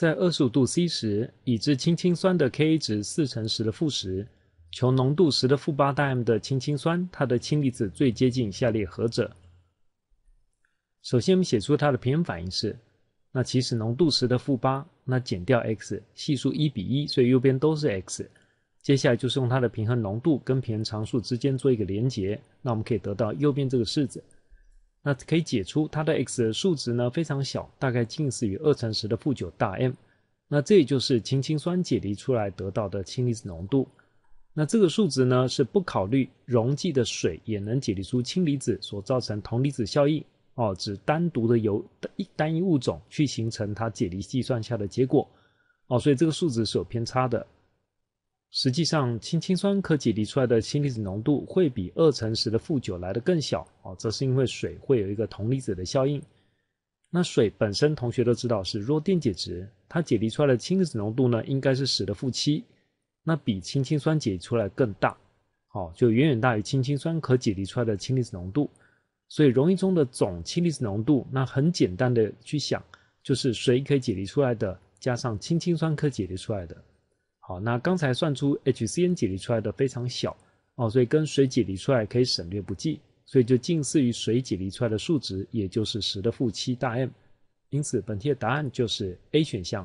在二十五度 C 时，已知氢氰酸的 Ka 值四乘十的负十，求浓度十的负八大 M 的氢氰酸，它的氢离子最接近下列何者？首先我们写出它的平衡反应式，那其实浓度十的负八，那减掉 x，系数一比一，所以右边都是 x。接下来就是用它的平衡浓度跟平衡常数之间做一个连结，那我们可以得到右边这个式子。那可以解出它的 x 的数值呢，非常小，大概近似于二乘十的负九大 M。那这也就是氢氰酸解离出来得到的氢离子浓度。那这个数值呢，是不考虑溶剂的水也能解离出氢离子所造成铜离子效应哦，只单独的由单单一物种去形成它解离计算下的结果哦，所以这个数值是有偏差的。实际上，氢氰酸可解离出来的氢离子浓度会比二乘十的负九来的更小哦，这是因为水会有一个铜离子的效应。那水本身，同学都知道是弱电解质，它解离出来的氢离子浓度呢，应该是十的负七，那比氢氰酸解出来更大，哦，就远远大于氢氰酸可解离出来的氢离子浓度。所以，溶液中的总氢离子浓度，那很简单的去想，就是水可以解离出来的加上氢氰酸可解离出来的。好，那刚才算出 HCN 解离出来的非常小哦，所以跟水解离出来可以省略不计，所以就近似于水解离出来的数值，也就是十的负七大 M，因此本题的答案就是 A 选项。